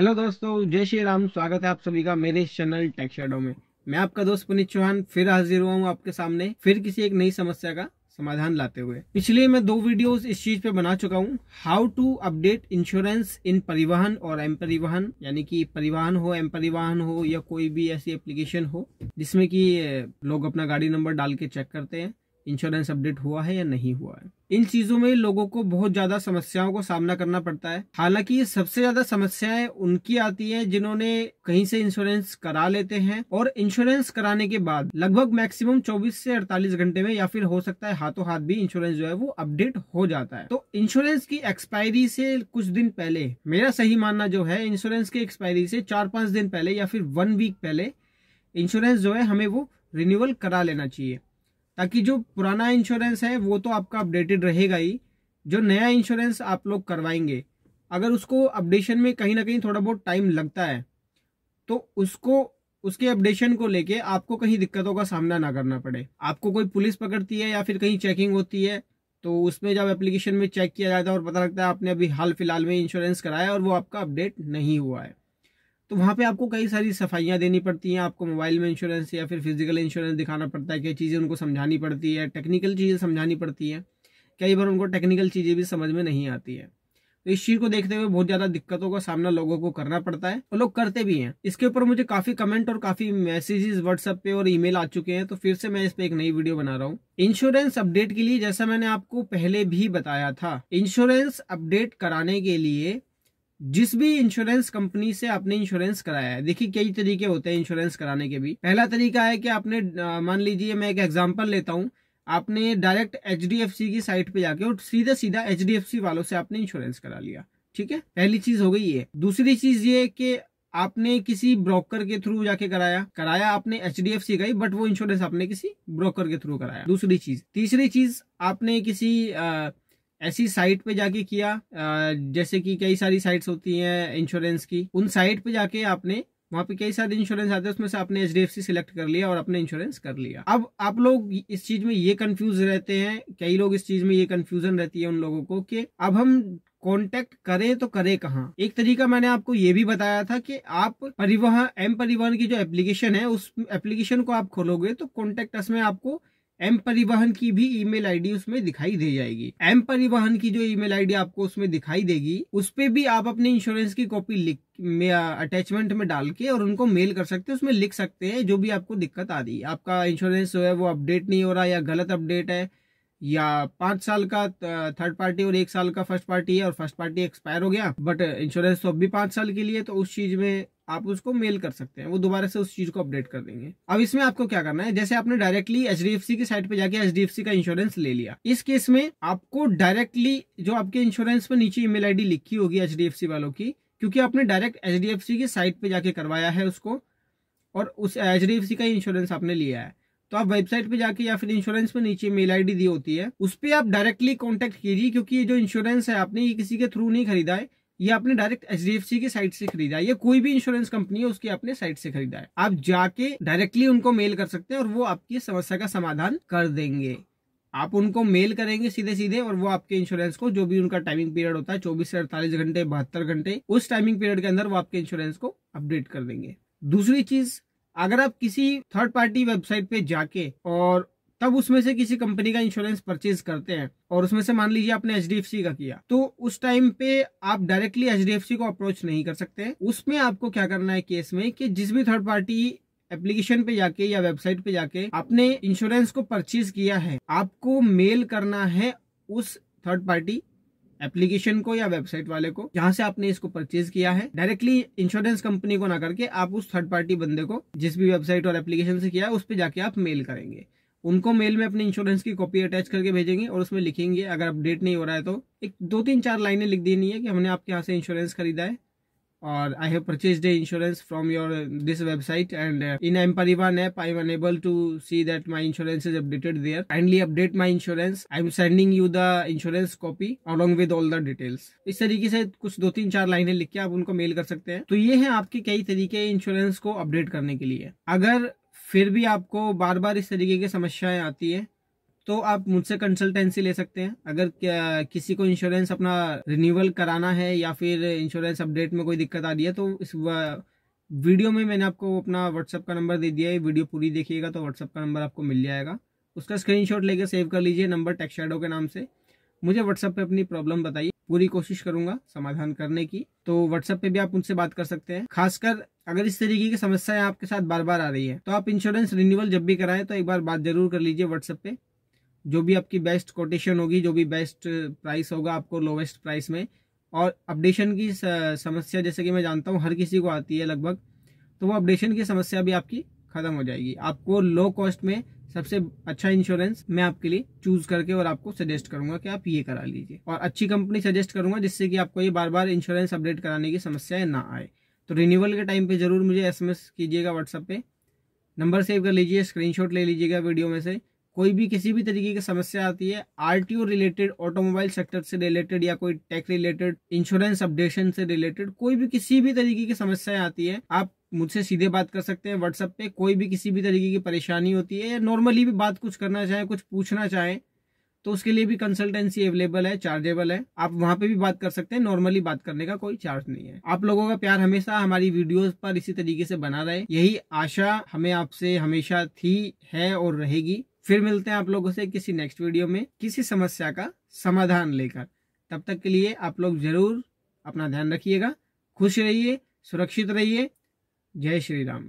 hello दोस्तों जय श्री राम स्वागत है आप सभी का मेरे चैनल टेक शेडो में मैं आपका दोस्त पुनीत चौहान फिर हाजिर हुआ हूँ आपके सामने फिर किसी एक नई समस्या का समाधान लाते हुए पिछले मैं दो वीडियोस इस चीज पे बना चुका हूँ how to update insurance in Parivahan और एम परिवहन यानी कि परिवहन हो एम परिवहन हो या कोई भी ऐसी एप्लीकेशन हो जिसमें कि लोग अपना गाड़ी नंबर डाल के चेक करते हैं इंश्योरेंस अपडेट हुआ है या नहीं हुआ है इन चीजों में लोगों को बहुत ज्यादा समस्याओं को सामना करना पड़ता है हालांकि ये सबसे ज्यादा समस्याएं उनकी आती है जिन्होंने कहीं से इंश्योरेंस करा लेते हैं और इंश्योरेंस कराने के बाद लगभग मैक्सिमम 24 से 48 घंटे में या फिर हो सकता है हाथों हाथ भी इंश्योरेंस जो है वो अपडेट हो जाता है तो इंश्योरेंस की एक्सपायरी से कुछ दिन पहले मेरा सही मानना जो है इंश्योरेंस की एक्सपायरी से चार पांच दिन पहले या फिर वन वीक पहले इंश्योरेंस जो है हमें वो रिन्यूअल करा लेना चाहिए ताकि जो पुराना इंश्योरेंस है वो तो आपका अपडेटेड रहेगा ही जो नया इंश्योरेंस आप लोग करवाएंगे अगर उसको अपडेशन में कहीं ना कहीं थोड़ा बहुत टाइम लगता है तो उसको उसके अपडेशन को लेके आपको कहीं दिक्कतों का सामना ना करना पड़े आपको कोई पुलिस पकड़ती है या फिर कहीं चेकिंग होती है तो उसमें जब एप्लीकेशन में चेक किया जाता है और पता लगता है आपने अभी हाल फिलहाल में इंश्योरेंस कराया और वो आपका अपडेट नहीं हुआ है तो वहाँ पे आपको कई सारी सफाइयाँ देनी पड़ती हैं आपको मोबाइल में इंश्योरेंस या फिर फिजिकल इंश्योरेंस दिखाना पड़ता है कई चीज़ें उनको समझानी पड़ती है टेक्निकल चीज़ें समझानी पड़ती हैं कई बार उनको टेक्निकल चीज़ें भी समझ में नहीं आती है तो इस चीज़ को देखते हुए बहुत ज़्यादा दिक्कतों का सामना लोगों को करना पड़ता है और लोग करते भी हैं इसके ऊपर मुझे काफ़ी कमेंट और काफ़ी मैसेजेस व्हाट्सएप पे और ईमेल आ चुके हैं तो फिर से मैं इस पर एक नई वीडियो बना रहा हूँ इंश्योरेंस अपडेट के लिए जैसा मैंने आपको पहले भी बताया था इंश्योरेंस अपडेट कराने के लिए जिस भी इंश्योरेंस कंपनी से आपने इंश्योरेंस कराया है देखिए कई तरीके होते हैं इंश्योरेंस कराने के भी पहला तरीका है कि आपने मान लीजिए मैं एक एग्जांपल लेता हूँ आपने डायरेक्ट एच की साइट पे जाके और सीधा सीधा एच वालों से आपने इंश्योरेंस करा लिया ठीक है पहली चीज हो गई ये दूसरी चीज ये कि आपने किसी ब्रोकर के थ्रू जाके कराया कराया आपने एच डी एफ सी का ही बट वो इंश्योरेंस आपने किसी ब्रोकर के थ्रू कराया दूसरी चीज तीसरी चीज आपने किसी आ, ऐसी साइट पे जाके किया जैसे कि कई सारी साइट्स होती हैं इंश्योरेंस की उन साइट पे जाके आपने वहाँ पे कई सारे इंश्योरेंस आते हैं उसमें से आपने H D F C select कर लिया और अपने इंश्योरेंस कर लिया अब आप लोग इस चीज में ये कंफ्यूज रहते हैं कई लोग इस चीज में ये कंफ्यूजन रहती है उन लोगों को कि अब हम कॉन्टेक्ट करें तो करें कहाँ एक तरीका मैंने आपको ये भी बताया था कि आप परिवहन एम परिवहन की जो एप्लीकेशन है उस एप्लीकेशन को आप खोलोगे तो कॉन्टेक्ट में आपको एम परिवहन की भी ईमेल आईडी उसमें दिखाई दे जाएगी एम परिवहन की जो ईमेल आईडी आपको उसमें दिखाई देगी उस पर भी आप अपने इंश्योरेंस की कॉपी लिख में अटैचमेंट में डाल के और उनको मेल कर सकते हैं उसमें लिख सकते हैं जो भी आपको दिक्कत आ रही है आपका इंश्योरेंस जो है वो अपडेट नहीं हो रहा या गलत अपडेट है या पांच साल का थर्ड पार्टी और एक साल का फर्स्ट पार्टी है और फर्स्ट पार्टी एक्सपायर हो गया बट इंश्योरेंस तो अभी पांच साल के लिए तो उस चीज में आप उसको मेल कर सकते हैं वो दोबारा से उस चीज को अपडेट कर देंगे अब इसमें आपको क्या करना है जैसे आपने डायरेक्टली एच की साइट पे जाके एच का इंश्योरेंस ले लिया इस केस में आपको डायरेक्टली जो आपके इंश्योरेंस पर नीचे ईमेल आईडी लिखी होगी एच वालों की क्योंकि आपने डायरेक्ट एच की साइट पे जाके करवाया है उसको और उस एच का इंश्योरेंस आपने लिया है तो आप वेबसाइट पे जाके या फिर इंश्योरेंस पे नीचे मेल आईडी दी होती है उस पर आप डायरेक्टली कॉन्टेक्ट कीजिए क्योंकि ये जो इंश्योरेंस है आपने ये किसी के थ्रू नहीं खरीदा है ये आपने डायरेक्ट एच की साइट से खरीदा है या कोई भी इंश्योरेंस कंपनी है उसकी आपने साइट से खरीदा है आप जाके डायरेक्टली उनको मेल कर सकते हैं और वो आपकी समस्या का समाधान कर देंगे आप उनको मेल करेंगे सीधे सीधे और वो आपके इंश्योरेंस को जो भी उनका टाइमिंग पीरियड होता है चौबीस से अड़तालीस घंटे बहत्तर घंटे उस टाइमिंग पीरियड के अंदर वो आपके इंश्योरेंस को अपडेट कर देंगे दूसरी चीज अगर आप किसी थर्ड पार्टी वेबसाइट पे जाके और तब उसमें से किसी कंपनी का इंश्योरेंस परचेज करते हैं और उसमें से मान लीजिए आपने एच का किया तो उस टाइम पे आप डायरेक्टली एच को अप्रोच नहीं कर सकते उसमें आपको क्या करना है केस में कि जिस भी थर्ड पार्टी एप्लीकेशन पे जाके या वेबसाइट पे जाके आपने इंश्योरेंस को परचेज किया है आपको मेल करना है उस थर्ड पार्टी एप्लीकेशन को या वेबसाइट वाले को जहां से आपने इसको परचेज किया है डायरेक्टली इंश्योरेंस कंपनी को ना करके आप उस थर्ड पार्टी बंदे को जिस भी वेबसाइट और एप्लीकेशन से किया है उस पर जाके आप मेल करेंगे उनको मेल में अपने इंश्योरेंस की कॉपी अटैच करके भेजेंगे और उसमें लिखेंगे अगर अपडेट नहीं हो रहा है तो एक दो तीन चार लाइनें लिख देनी है कि हमने आपके यहाँ से इंश्योरेंस खरीदा है और I have purchase a insurance from your this website and in m Parivahan app I am unable to see that my insurance is updated there kindly update my insurance I am sending you the insurance copy along with all the details इस तरीके से कुछ दो तीन चार लाइनें लिख के आप उनको मेल कर सकते हैं तो ये है आपके कई तरीके इंश्योरेंस को अपडेट करने के लिए अगर फिर भी आपको बार बार इस तरीके की समस्याएं आती है तो आप मुझसे कंसल्टेंसी ले सकते हैं अगर किसी को इंश्योरेंस अपना रिन्यूअल कराना है या फिर इंश्योरेंस अपडेट में कोई दिक्कत आ रही है तो इस वीडियो में मैंने आपको अपना व्हाट्सअप का नंबर दे दिया है वीडियो पूरी देखिएगा तो व्हाट्सअप का नंबर आपको मिल जाएगा उसका स्क्रीनशॉट लेकर सेव कर लीजिए नंबर टेक्सशेडो के नाम से मुझे व्हाट्सअप पे अपनी प्रॉब्लम बताइए पूरी कोशिश करूंगा समाधान करने की तो व्हाट्सएप पे भी आप उनसे बात कर सकते हैं खासकर अगर इस तरीके की समस्याएं आपके साथ बार बार आ रही है तो आप इंश्योरेंस रिन्यूअल जब भी कराएं तो एक बार बात जरूर कर लीजिए व्हाट्सएप पे जो भी आपकी बेस्ट कोटेशन होगी जो भी बेस्ट प्राइस होगा आपको लोवेस्ट प्राइस में और अपडेशन की समस्या जैसे कि मैं जानता हूँ हर किसी को आती है लगभग तो वो अपडेशन की समस्या भी आपकी ख़त्म हो जाएगी आपको लो कॉस्ट में सबसे अच्छा इंश्योरेंस मैं आपके लिए चूज करके और आपको सजेस्ट करूंगा कि आप ये करा लीजिए और अच्छी कंपनी सजेस्ट करूंगा जिससे कि आपको ये बार बार इंश्योरेंस अपडेट कराने की समस्याएं ना आए तो रिन्यूअल के टाइम पे ज़रूर मुझे एसएमएस कीजिएगा व्हाट्सअप पे नंबर सेव कर लीजिए स्क्रीनशॉट ले लीजिएगा वीडियो में से कोई भी किसी भी तरीके की समस्या आती है आरटीओ रिलेटेड ऑटोमोबाइल सेक्टर से रिलेटेड या कोई टैक्स रिलेटेड इंश्योरेंस अपडेशन से रिलेटेड कोई भी किसी भी तरीके की समस्या आती है आप मुझसे सीधे बात कर सकते हैं व्हाट्सएप पे कोई भी किसी भी तरीके की परेशानी होती है या नॉर्मली भी बात कुछ करना चाहें कुछ पूछना चाहें तो उसके लिए भी कंसल्टेंसी अवेलेबल है चार्जेबल है आप वहां पे भी बात कर सकते हैं नॉर्मली बात करने का कोई चार्ज नहीं है आप लोगों का प्यार हमेशा हमारी वीडियोस पर इसी तरीके से बना रहे यही आशा हमें आपसे हमेशा थी है और रहेगी फिर मिलते हैं आप लोगों से किसी नेक्स्ट वीडियो में किसी समस्या का समाधान लेकर तब तक के लिए आप लोग जरूर अपना ध्यान रखिएगा खुश रहिए सुरक्षित रहिए जय श्री राम